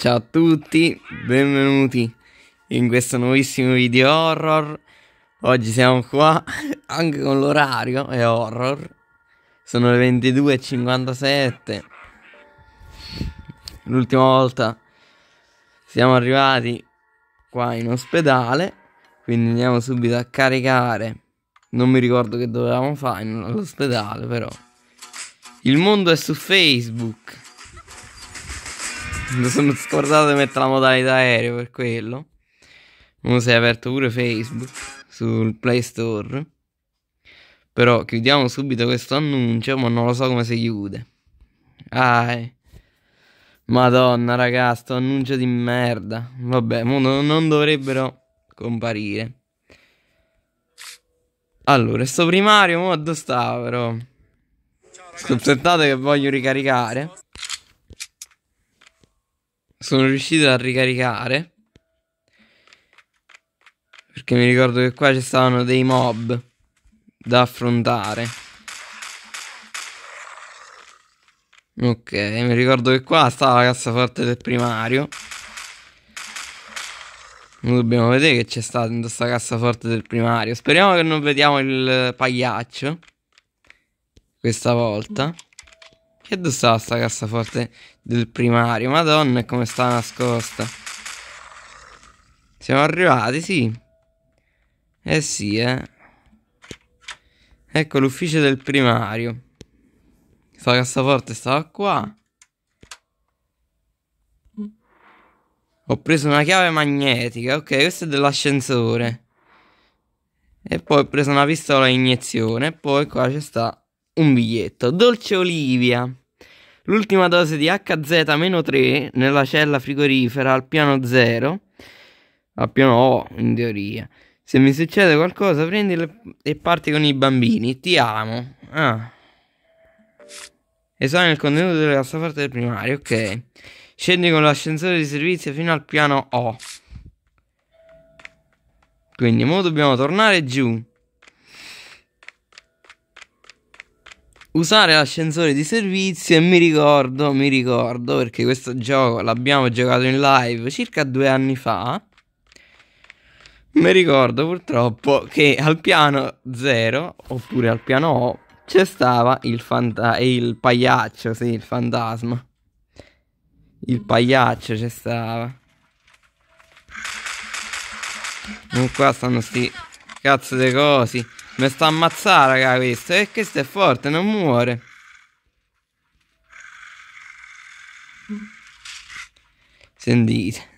Ciao a tutti, benvenuti in questo nuovissimo video horror. Oggi siamo qua anche con l'orario, è horror. Sono le 22.57. L'ultima volta siamo arrivati qua in ospedale, quindi andiamo subito a caricare. Non mi ricordo che dovevamo fare all'ospedale, però. Il mondo è su Facebook. Mi sono scordato di mettere la modalità aereo per quello. Ora si è aperto pure Facebook sul Play Store. Però chiudiamo subito questo annuncio, ma non lo so come si chiude. Ah, eh. Madonna, raga, sto annuncio di merda. Vabbè, non, non dovrebbero comparire. Allora, sto primario, mo' dove sta però? Scoprettate che voglio ricaricare sono riuscito a ricaricare. Perché mi ricordo che qua ci stavano dei mob da affrontare. Ok, mi ricordo che qua stava la cassaforte del primario. Non dobbiamo vedere che c'è stata in questa cassaforte del primario. Speriamo che non vediamo il pagliaccio. Questa volta. Che dove sta sta cassaforte del primario? Madonna, come sta nascosta. Siamo arrivati, sì. Eh sì, eh. Ecco l'ufficio del primario. Sta cassaforte stava qua. Ho preso una chiave magnetica. Ok, questa è dell'ascensore. E poi ho preso una pistola a iniezione. E poi qua c'è sta un biglietto. Dolce Olivia l'ultima dose di HZ-3 nella cella frigorifera al piano 0, al piano O in teoria. Se mi succede qualcosa prendilo e parti con i bambini, ti amo. Ah. Esamina il contenuto della parte del primario, ok. Scendi con l'ascensore di servizio fino al piano O. Quindi ora dobbiamo tornare giù. usare l'ascensore di servizio e mi ricordo, mi ricordo perché questo gioco l'abbiamo giocato in live circa due anni fa. Mi ricordo purtroppo che al piano 0 oppure al piano O c'è stava il, fanta- il pagliaccio, sì, il fantasma. Il pagliaccio c'è stava. E qua stanno sti cazzo di cosi. Mi sta ammazzando, raga, questo. E eh, questo è forte, non muore. Sentite.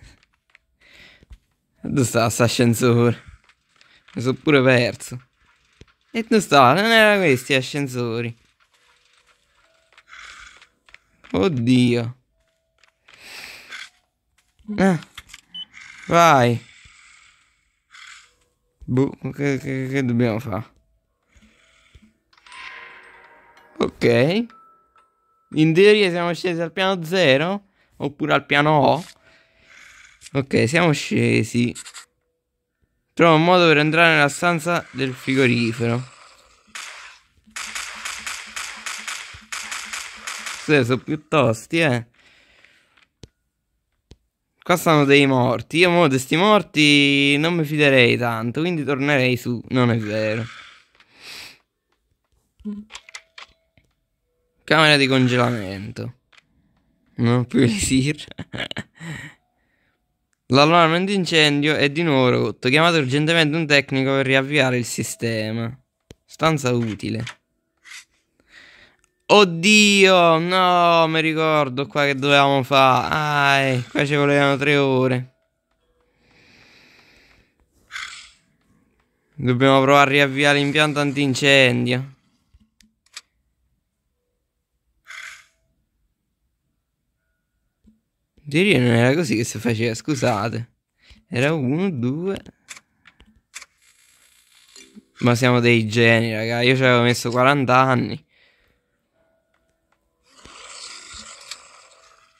Dove sta l'ascensore? Mi sono pure perso. E dove sta? Non erano questi gli ascensori. Oddio. Ah. Vai. Boh, che, che, che dobbiamo fare? Ok. In teoria siamo scesi al piano 0 oppure al piano O. Ok, siamo scesi. Trovo un modo per entrare nella stanza del frigorifero. Sì, sono piuttosto, eh. Qua stanno dei morti. Io mo' di sti morti non mi fiderei tanto. Quindi tornerei su. Non è vero. Camera di congelamento. Non ho più visir. L'allarme di incendio è di nuovo rotto. Chiamate urgentemente un tecnico per riavviare il sistema. Stanza utile. Oddio, no, mi ricordo qua che dovevamo fare. Ah, qua ci volevano tre ore. Dobbiamo provare a riavviare l'impianto antincendio. Giri non era così che si faceva, scusate. Era uno, due... Ma siamo dei geni, raga. Io ci avevo messo 40 anni.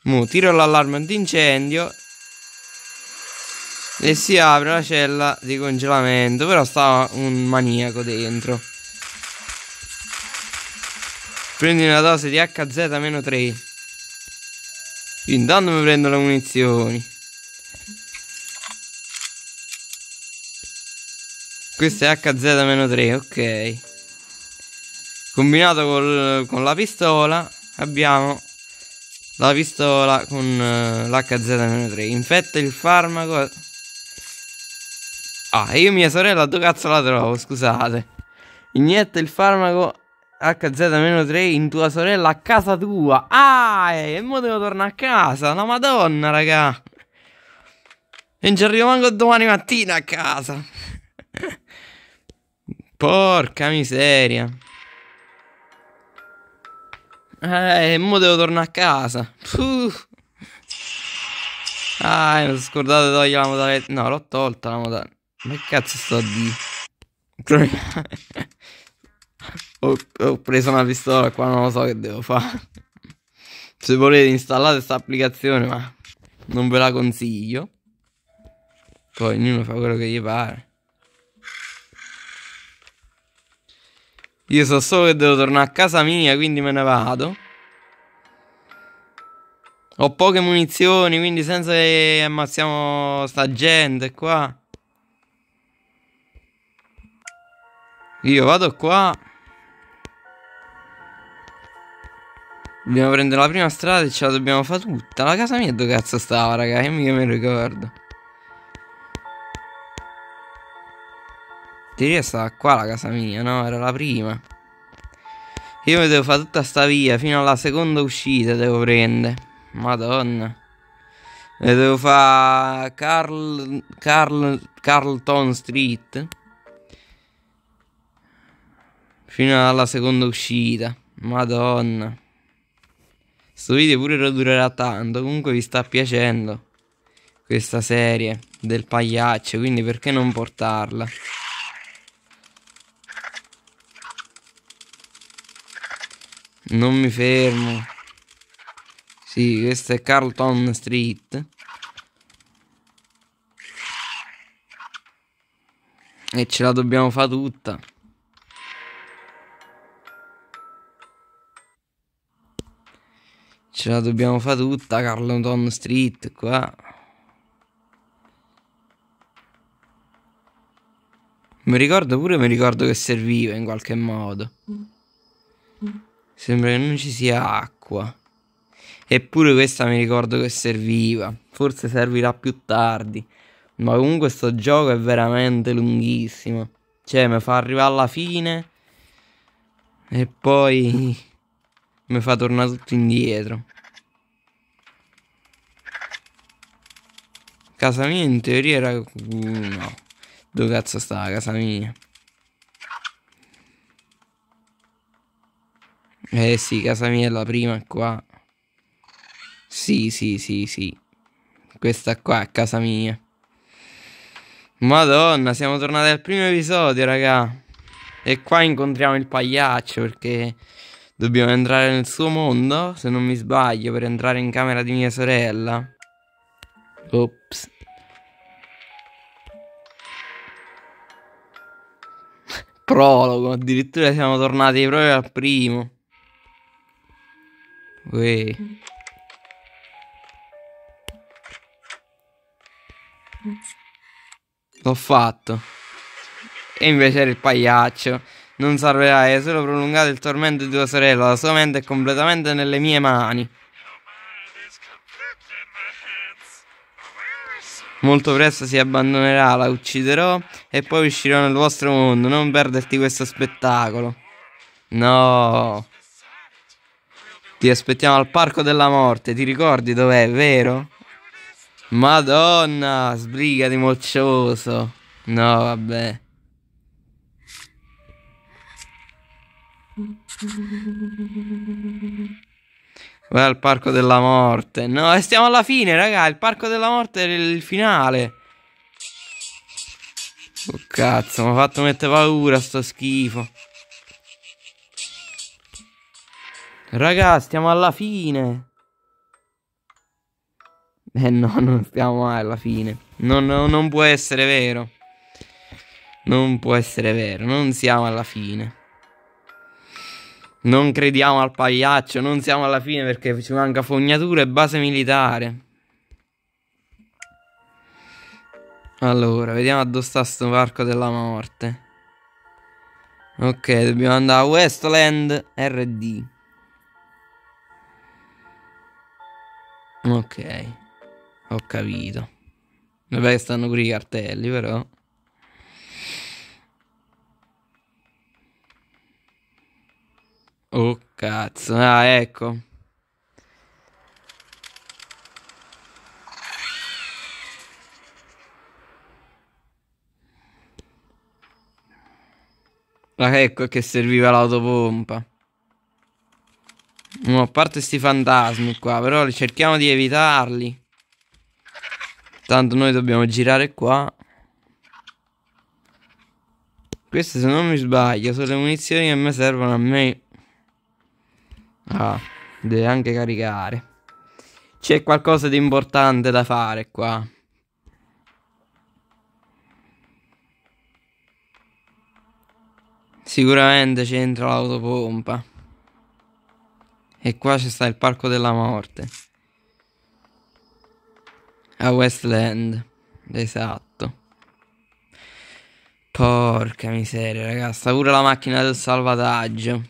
Mo, tiro l'allarme antincendio e si apre la cella di congelamento, però stava un maniaco dentro. Prendi una dose di HZ-3. Intanto mi prendo le munizioni. Questo è HZ-3, ok. Combinato col, con la pistola abbiamo la visto con eh, l'HZ-3. Infetta il farmaco. Ah, io mia sorella, dove cazzo la trovo? Scusate. Inietta il farmaco HZ-3 in tua sorella a casa tua. Ah, e mo devo tornare a casa. La madonna, raga. e Non ci arrivo manco domani mattina a casa. Porca miseria. Eh, mo devo tornare a casa. Puh. Ah, mi sono scordato di togliere la modalità. No, l'ho tolta la modalità. Ma che cazzo sto a dire? ho, ho, preso una pistola qua, non lo so che devo fare. Se volete installate questa applicazione, ma non ve la consiglio. Poi ognuno fa quello che gli pare. Io so solo che devo tornare a casa mia, quindi me ne vado. Ho poche munizioni, quindi senza che ammazziamo sta gente qua. Io vado qua. Dobbiamo prendere la prima strada e ce la dobbiamo fare tutta. La casa mia dove cazzo stava, raga? Io mica me ricordo. batteria stava qua la casa mia, no? Era la prima. Io mi devo fare tutta sta via fino alla seconda uscita devo prendere. Madonna. E devo fare Carl, Carl, Carlton Street. Fino alla seconda uscita. Madonna. Sto video pure durerà tanto. Comunque vi sta piacendo questa serie del pagliaccio. Quindi perché non portarla? Non mi fermo. Sì, questa è Carlton Street. E ce la dobbiamo fare tutta. Ce la dobbiamo fare tutta Carlton Street qua. Mi ricordo pure, mi ricordo che serviva in qualche modo. Mm. Mm. Sembra che non ci sia acqua. Eppure questa mi ricordo che serviva. Forse servirà più tardi. Ma comunque sto gioco è veramente lunghissimo. Cioè, mi fa arrivare alla fine. E poi mi fa tornare tutto indietro. Casa mia in teoria era... No. Dove cazzo sta la casa mia? Eh sì, casa mia è la prima qua. Sì, sì, sì, sì. Questa qua è casa mia. Madonna, siamo tornati al primo episodio, raga. E qua incontriamo il pagliaccio perché dobbiamo entrare nel suo mondo, se non mi sbaglio, per entrare in camera di mia sorella. Ops. Prologo, addirittura siamo tornati proprio al primo. Uè. L'ho fatto. E invece era il pagliaccio. Non salverai, hai solo prolungato il tormento di tua sorella. La sua mente è completamente nelle mie mani. Molto presto si abbandonerà, la ucciderò e poi uscirò nel vostro mondo. Non perderti questo spettacolo. No. Ti aspettiamo al Parco della Morte, ti ricordi dov'è, vero? Madonna, sbrigati moccioso. No, vabbè. Vai al Parco della Morte. No, e stiamo alla fine, raga. Il Parco della Morte è il finale. Oh cazzo, mi ha fatto mettere paura sto schifo. Raga, stiamo alla fine. Eh no, non stiamo mai alla fine. Non, non, non può essere vero. Non può essere vero, non siamo alla fine. Non crediamo al pagliaccio, non siamo alla fine perché ci manca fognatura e base militare. Allora, vediamo dove sta sto varco della morte. Ok, dobbiamo andare a Westland RD. Ok, ho capito. Vabbè, stanno pure i cartelli, però. Oh, cazzo. Ah, ecco. Ah, ecco che serviva l'autopompa a parte sti fantasmi qua, però cerchiamo di evitarli. Tanto noi dobbiamo girare qua. Queste se non mi sbaglio sono le munizioni che mi servono a me. Ah, deve anche caricare. C'è qualcosa di importante da fare qua. Sicuramente c'entra l'autopompa. E qua ci sta il parco della morte. A Westland. Esatto. Porca miseria, ragazzi. Sta pure la macchina del salvataggio.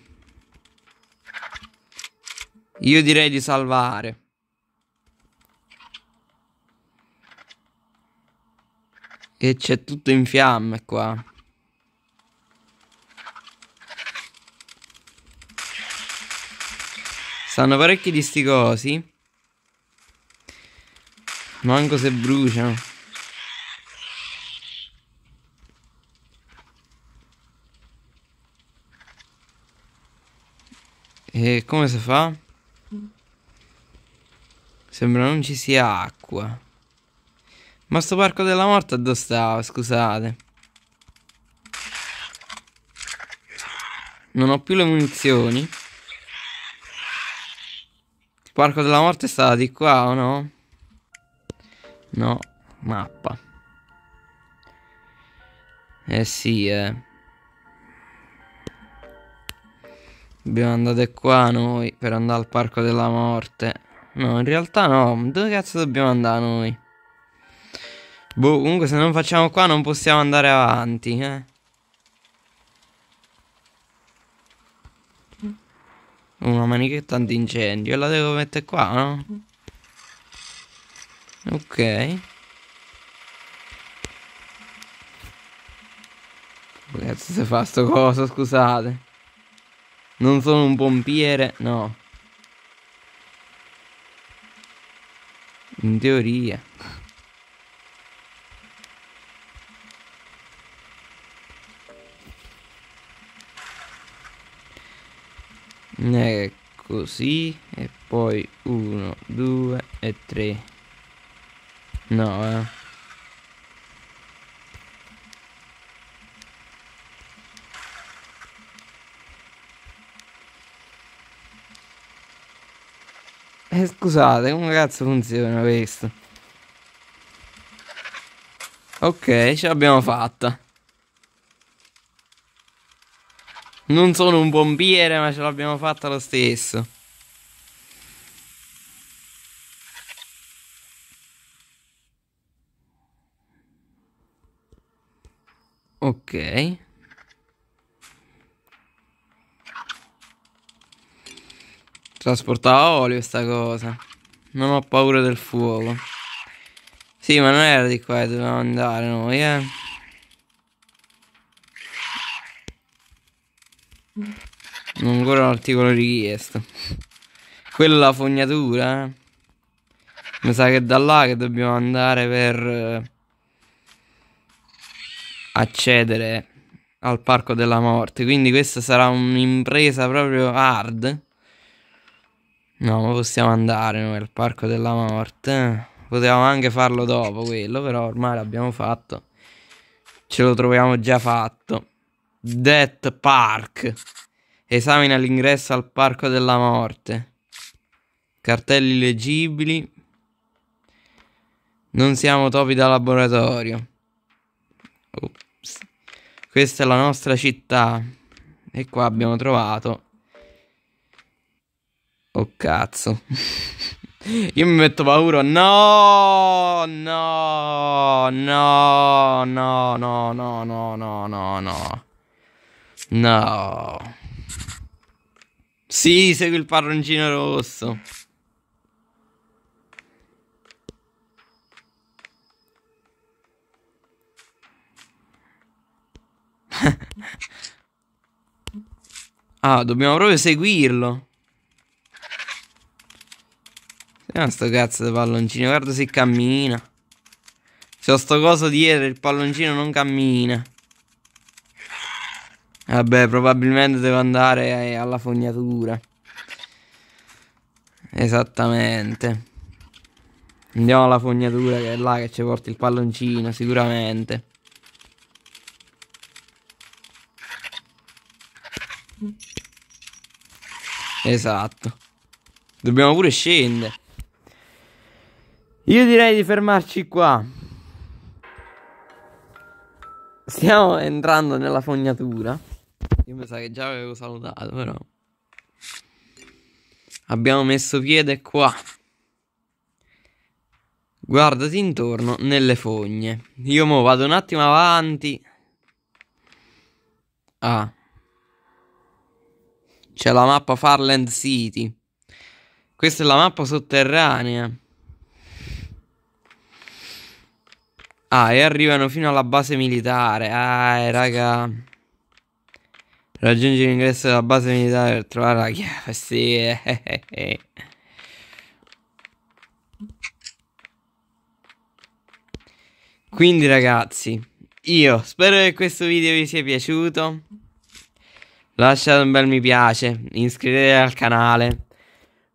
Io direi di salvare. E c'è tutto in fiamme qua. Sanno parecchi di sti cosi. Manco se bruciano. E come si fa? Sembra non ci sia acqua. Ma sto parco della morte dove stava? Scusate. Non ho più le munizioni. Parco della morte sta di qua o no? No, mappa. Eh sì, eh. Dobbiamo andare qua noi per andare al parco della morte. No, in realtà no. Dove cazzo dobbiamo andare noi? Boh, comunque se non facciamo qua non possiamo andare avanti, eh. Una manichetta antincendio. La devo mettere qua, no? Ok. Cazzo se fa sto coso, scusate. Non sono un pompiere, no. In teoria. eh, così e poi 1 2 e 3 no eh eh, scusate, come cazzo funziona questo? Ok, ce l'abbiamo fatta. Non sono un pompiere, ma ce l'abbiamo fatta lo stesso. Ok. Trasportava olio sta cosa. Non ho paura del fuoco. Sì, ma non era di qua che dovevamo andare noi, eh. Non ancora l'articolo richiesto. Quella la fognatura. Eh. Mi sa che è da là che dobbiamo andare per eh, accedere al parco della morte. Quindi questa sarà un'impresa proprio hard. No, ma possiamo andare noi al parco della morte. Eh. Potevamo anche farlo dopo quello, però ormai l'abbiamo fatto. Ce lo troviamo già fatto. Death Park. Esamina l'ingresso al Parco della Morte. Cartelli leggibili. Non siamo topi da laboratorio. Ops. Questa è la nostra città. E qua abbiamo trovato... Oh cazzo. Io mi metto paura. No, no, no, no, no, no, no, no, no, no. No. Sì, segui il palloncino rosso. ah, dobbiamo proprio seguirlo. Sentiamo sto cazzo di palloncino, guarda se cammina. Se ho sto coso dietro, il palloncino non cammina. Vabbè, probabilmente devo andare alla fognatura. Esattamente. Andiamo alla fognatura che è là che ci porta il palloncino, sicuramente. Esatto. Dobbiamo pure scendere. Io direi di fermarci qua. Stiamo entrando nella fognatura. Io mi sa che già avevo salutato, però. Abbiamo messo piede qua. Guardati intorno nelle fogne. Io mo vado un attimo avanti. Ah. C'è la mappa Farland City. Questa è la mappa sotterranea. Ah, e arrivano fino alla base militare. Ah, eh, raga. Raggiungere l'ingresso della base militare per trovare la chiave. Sì. Quindi ragazzi, io spero che questo video vi sia piaciuto. Lasciate un bel mi piace, iscrivetevi al canale.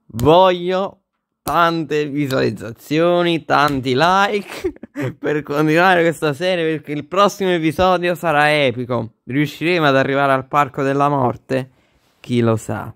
Voglio tante visualizzazioni, tanti like per continuare questa serie perché il prossimo episodio sarà epico. Riusciremo ad arrivare al parco della morte? Chi lo sa.